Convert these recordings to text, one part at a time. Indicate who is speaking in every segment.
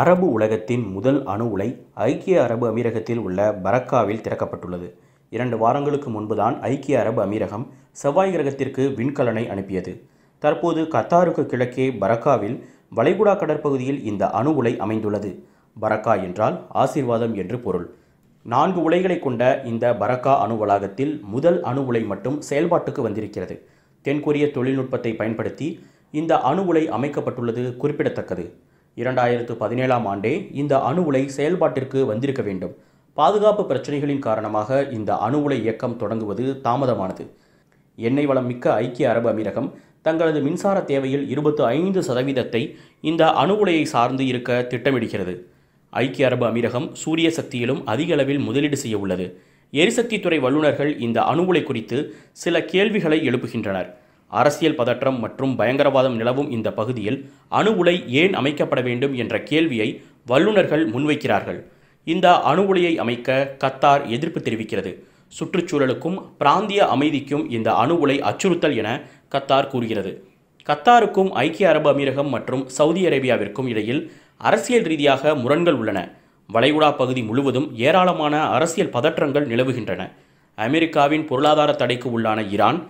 Speaker 1: அரபு உலகத்தின் முதல் அணு உலை ஐக்கிய அரபு அமீரகத்தில் உள்ள பரக்காவில் திறக்கப்பட்டுள்ளது இரண்டு வாரங்களுக்கு முன்புதான் ஐக்கிய அரபு அமீரகம் செவ்வாய் கிரகத்திற்கு விண்கலனை அனுப்பியது தற்போது கத்தாருக்கு கிழக்கே பரக்காவில் வளைகுடா கடற்பகுதியில் இந்த அணு உலை அமைந்துள்ளது பரக்கா என்றால் ஆசீர்வாதம் என்று பொருள் நான்கு உலைகளை கொண்ட இந்த பரக்கா அணு வளாகத்தில் முதல் அணு உலை மட்டும் செயல்பாட்டுக்கு வந்திருக்கிறது தென்கொரிய தொழில்நுட்பத்தை பயன்படுத்தி இந்த அணு உலை அமைக்கப்பட்டுள்ளது குறிப்பிடத்தக்கது இரண்டாயிரத்து பதினேழாம் ஆண்டே இந்த அணு உலை செயல்பாட்டிற்கு வந்திருக்க வேண்டும் பாதுகாப்பு பிரச்சனைகளின் காரணமாக இந்த அணு உலை இயக்கம் தொடங்குவது தாமதமானது எண்ணெய் வளம் மிக்க ஐக்கிய அரபு அமீரகம் தங்களது மின்சார தேவையில் இருபத்து ஐந்து சதவீதத்தை இந்த அணு உலையை சார்ந்து இருக்க திட்டமிடுகிறது ஐக்கிய அரபு அமீரகம் சூரிய சக்தியிலும் அதிக அளவில் முதலீடு செய்ய உள்ளது எரிசக்தித்துறை வல்லுநர்கள் இந்த அணு உலை குறித்து சில கேள்விகளை எழுப்புகின்றனர் அரசியல் பதற்றம் மற்றும் பயங்கரவாதம் நிலவும் இந்த பகுதியில் அணு உலை ஏன் அமைக்கப்பட வேண்டும் என்ற கேள்வியை வல்லுநர்கள் முன்வைக்கிறார்கள் இந்த அணு உலையை அமைக்க கத்தார் எதிர்ப்பு தெரிவிக்கிறது சுற்றுச்சூழலுக்கும் பிராந்திய அமைதிக்கும் இந்த அணு உலை அச்சுறுத்தல் என கத்தார் கூறுகிறது கத்தாருக்கும் ஐக்கிய அரபு அமீரகம் மற்றும் சவுதி அரேபியாவிற்கும் இடையில் அரசியல் ரீதியாக முரண்கள் உள்ளன வளைகுடா பகுதி முழுவதும் ஏராளமான அரசியல் பதற்றங்கள் நிலவுகின்றன அமெரிக்காவின் பொருளாதார தடைக்கு உள்ளான ஈரான்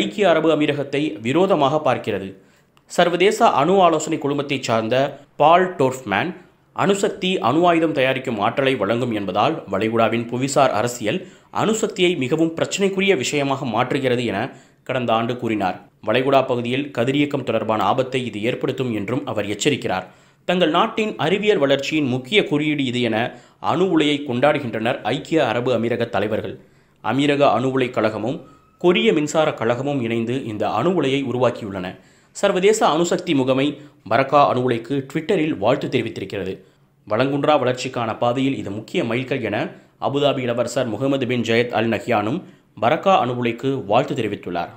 Speaker 1: ஐக்கிய அரபு அமீரகத்தை விரோதமாக பார்க்கிறது சர்வதேச அணு ஆலோசனை குழுமத்தை சார்ந்த பால் டோர்ஃப்மேன் அணுசக்தி அணு ஆயுதம் தயாரிக்கும் ஆற்றலை வழங்கும் என்பதால் வளைகுடாவின் புவிசார் அரசியல் அணுசக்தியை மிகவும் பிரச்சினைக்குரிய விஷயமாக மாற்றுகிறது என கடந்த ஆண்டு கூறினார் வளைகுடா பகுதியில் கதிரியக்கம் தொடர்பான ஆபத்தை இது ஏற்படுத்தும் என்றும் அவர் எச்சரிக்கிறார் தங்கள் நாட்டின் அறிவியல் வளர்ச்சியின் முக்கிய குறியீடு இது என அணு உலையை கொண்டாடுகின்றனர் ஐக்கிய அரபு அமீரக தலைவர்கள் அமீரக அணு உலை கழகமும் கொரிய மின்சார கழகமும் இணைந்து இந்த அணு உலையை உருவாக்கியுள்ளன சர்வதேச அணுசக்தி முகமை பரக்கா அணு உலைக்கு ட்விட்டரில் வாழ்த்து தெரிவித்திருக்கிறது வளங்குன்றா வளர்ச்சிக்கான பாதையில் இது முக்கிய மைல்கல் என அபுதாபி இளவரசர் முகமது பின் ஜயத் அல் நஹியானும் பரக்கா அணு உலைக்கு வாழ்த்து தெரிவித்துள்ளார்